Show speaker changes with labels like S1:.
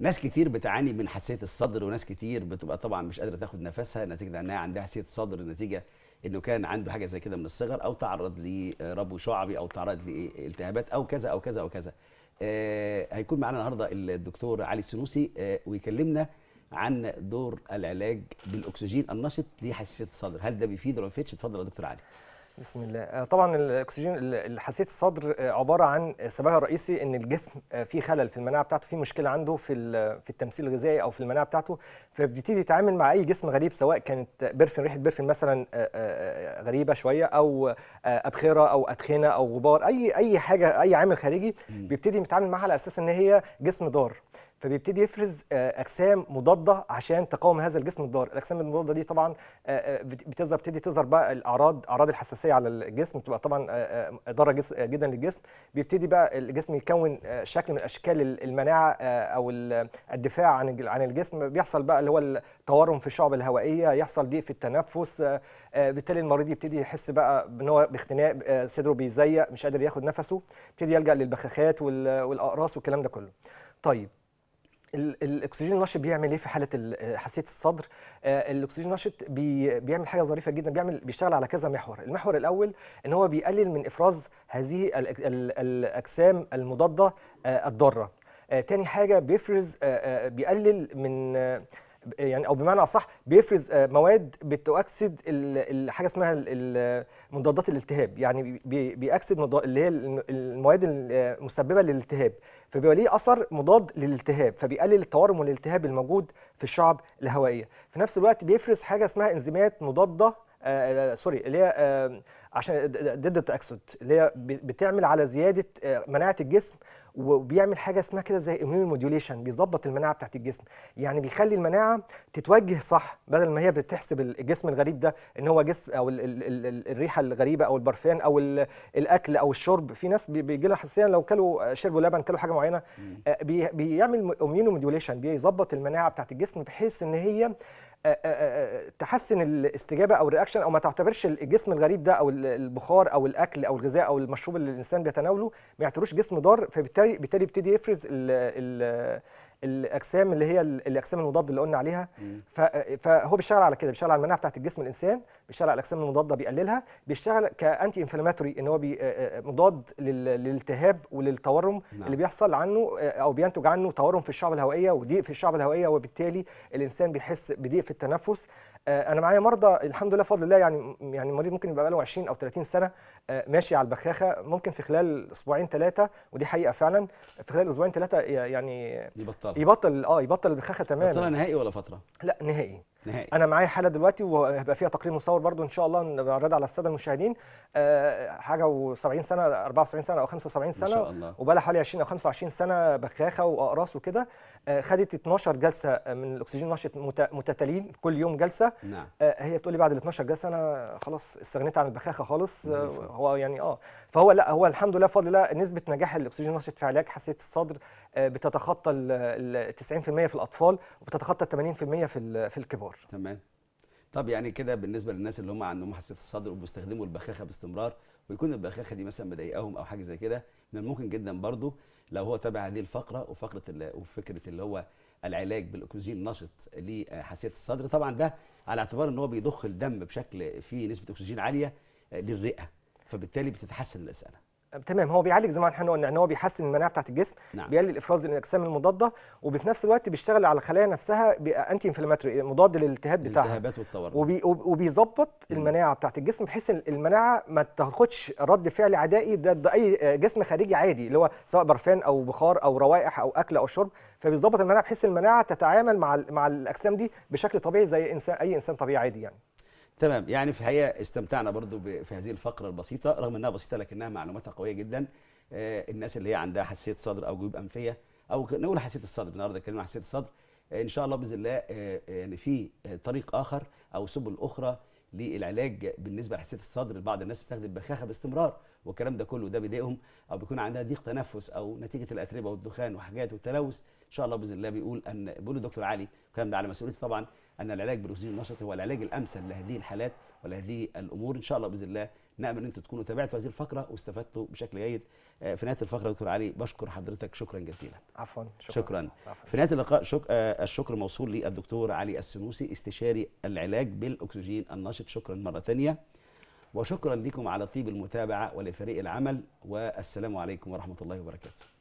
S1: ناس كتير بتعاني من حساسيه الصدر وناس كتير بتبقى طبعا مش قادره تاخد نفسها نتيجه انها عندها حساسيه صدر نتيجه انه كان عنده حاجه زي كده من الصغر او تعرض لربو شعبي او تعرض لالتهابات او كذا او كذا او كذا آه، هيكون معانا النهارده الدكتور علي السنوسي آه، ويكلمنا عن دور العلاج بالاكسجين النشط لحساسيه
S2: الصدر هل ده بيفيد ولا ما بيفيدش اتفضل يا دكتور علي بسم الله آه، طبعا الاكسجين حساسيه الصدر آه، عباره عن سببها الرئيسي ان الجسم آه، فيه خلل في المناعه بتاعته في مشكله عنده في في التمثيل الغذائي او في المناعه بتاعته فبيبتدي يتعامل مع اي جسم غريب سواء كانت برفن ريحه برفن مثلا غريبه شويه او ابخره او ادخنه او غبار اي اي حاجه اي عامل خارجي بيبتدي يتعامل معها على اساس ان هي جسم ضار فبيبتدي يفرز آه، اجسام مضاده عشان تقاوم هذا الجسم الضار الاجسام المضاده دي طبعا آه، آه، بتظهر بتبتدي تظهر بقى الاعراض اعراض الحساسيه على الجسم بتبقى طبعا ضاره جدا للجسم بيبتدي بقى الجسم يكون شكل من اشكال المناعه او الدفاع عن عن الجسم بيحصل بقى اللي هو التورم في الشعب الهوائيه يحصل ضيق في التنفس بالتالي المريض يبتدي يحس بقى ان هو باختناق صدره بيزيق مش قادر ياخد نفسه يبتدي يلجا للبخاخات والاقراص والكلام ده كله طيب الاكسجين النشط بيعمل ايه في حاله حساسيه الصدر آه، الاكسجين النشط بي بيعمل حاجه ظريفه جدا بيعمل بيشتغل على كذا محور المحور الاول ان هو بيقلل من افراز هذه الاجسام المضاده آه، الضاره آه، تاني حاجه بيفرز بيقلل من يعني او بمعنى اصح بيفرز آه، مواد بتؤكسد حاجه اسمها مضادات الالتهاب يعني بيأكسد اللي هي المواد آه، المسببه للالتهاب فبيبقى ليه اثر مضاد للالتهاب فبيقلل التورم والالتهاب الموجود في الشعب الهوائيه في نفس الوقت بيفرز حاجه اسمها انزيمات مضاده آه، سوري اللي هي عشان ضد التاكسد اللي هي بتعمل على زياده مناعه الجسم وبيعمل حاجه اسمها كده زي اميون موديوليشن بيظبط المناعه بتاعت الجسم يعني بيخلي المناعه تتوجه صح بدل ما هي بتحسب الجسم الغريب ده ان هو جسم او الـ الـ الـ الريحه الغريبه او البرفان او الاكل او الشرب في ناس بيجي لها حساسيه لو كلوا شربوا لبن كلوا حاجه معينه آه، بيعمل اميون موديوليشن بيظبط المناعه بتاعت الجسم بحيث ان هي آه، آه، آه، تحسن الاستجابه او الرياكشن او ما تعتبرش الجسم الغريب ده او البخار او الاكل او الغذاء او المشروب اللي الانسان بيتناوله ما يعتبروش جسم ضار فبالتالي بالتالي يبتدي يفرز الـ الـ الاجسام اللي هي الاجسام المضاده اللي قلنا عليها فهو بيشتغل على كده بيشتغل على المناعه بتاعت الجسم الانسان بيشتغل على الاجسام المضاده بيقللها بيشتغل كانتي انفلاماتوري ان هو مضاد للالتهاب وللتورم نعم. اللي بيحصل عنه او بينتج عنه تورم في الشعب الهوائيه وضيق في الشعب الهوائيه وبالتالي الانسان بيحس بضيق في التنفس انا معايا مرضى الحمد لله بفضل الله يعني يعني المريض ممكن يبقى له 20 او 30 سنه ماشي على البخاخه ممكن في خلال اسبوعين ثلاثه ودي حقيقه فعلا في خلال اسبوعين ثلاثه يعني يبطل يبطل اه يبطل البخاخه تماما بطلها نهائي ولا فتره؟ لا نهائي نهائي انا معايا حاله دلوقتي وهيبقى فيها تقرير مصور برضو ان شاء الله نعرضها على الساده المشاهدين أه حاجه و70 سنه 74 سنه او 75 سنه ما شاء الله وبقى حوالي 20 او 25 سنه بخاخه واقراص وكده أه خدت 12 جلسه من الاكسجين نشط متتالين كل يوم جلسه نعم. أه هي بتقول لي بعد ال 12 جلسه انا خلاص استغنيت عن البخاخه خالص هو يعني اه فهو لا هو الحمد لله بفضل الله نسبه نجاح الاكسجين نشط في علاج حساسيه الصدر آه، بتتخطى ال 90% في الاطفال وبتتخطى ال 80% في في الكبار
S1: تمام طب يعني كده بالنسبه للناس اللي هم عندهم حساسيه الصدر وبيستخدموا البخاخه باستمرار ويكون البخاخه دي مثلا مضايقاهم او حاجه زي كده من الممكن جدا برضه لو هو تابع هذه الفقره وفقره وفكره اللي هو العلاج بالاكسجين نشط لحساسيه الصدر طبعا ده على اعتبار ان هو بيضخ الدم
S2: بشكل فيه نسبه اكسجين عاليه للرئه فبالتالي بتتحسن الاسئله تمام هو بيعالج زي ما احنا قلنا ان يعني هو بيحسن المناعه بتاعت الجسم نعم. بيقلل افراز الاجسام المضاده وفي نفس الوقت بيشتغل على الخلايا نفسها انتي انفلاماتوري مضاد للالتهاب بتاعها الالتهابات والتورم وبي وبيظبط المناعه بتاعت الجسم بحيث المناعه ما تاخدش رد فعل عدائي ضد اي جسم خارجي عادي اللي هو سواء برفان او بخار او روائح او اكل او شرب فبيظبط المناعه بحيث المناعه تتعامل مع مع الاجسام دي بشكل طبيعي زي انسان اي انسان طبيعي عادي يعني
S1: تمام يعني في الحقيقه استمتعنا برضو في هذه الفقره البسيطه رغم انها بسيطه لكنها معلوماتها قويه جدا آه، الناس اللي هي عندها حساسيه صدر او جيوب انفيه او نقول حساسيه الصدر النهارده اتكلمنا عن حساسيه الصدر آه، ان شاء الله باذن الله يعني في طريق اخر او سبل اخرى للعلاج بالنسبه لحساسيه الصدر بعض الناس بتاخد البخاخه باستمرار والكلام ده كله ده بيضايقهم او بيكون عندها ضيق تنفس او نتيجه الاتربه والدخان وحاجات والتلوث ان شاء الله باذن الله بيقول ان بيقول الدكتور علي الكلام ده على مسؤوليتي طبعا ان العلاج بالاكسجين النشطي هو العلاج الامثل لهذه الحالات ولهذه الامور ان شاء الله باذن الله نامل ان انتم تكونوا تابعتوا هذه الفقره واستفدتوا بشكل جيد آه، في نهايه الفقره دكتور علي بشكر حضرتك شكرا جزيلا عفوا شكرا, شكرا. عفوا. في نهايه اللقاء شك... آه، الشكر موصول للدكتور علي السنوسي استشاري العلاج بالاكسجين النشط شكرا مره ثانيه وشكرا لكم على طيب المتابعه ولفريق العمل والسلام عليكم ورحمه الله وبركاته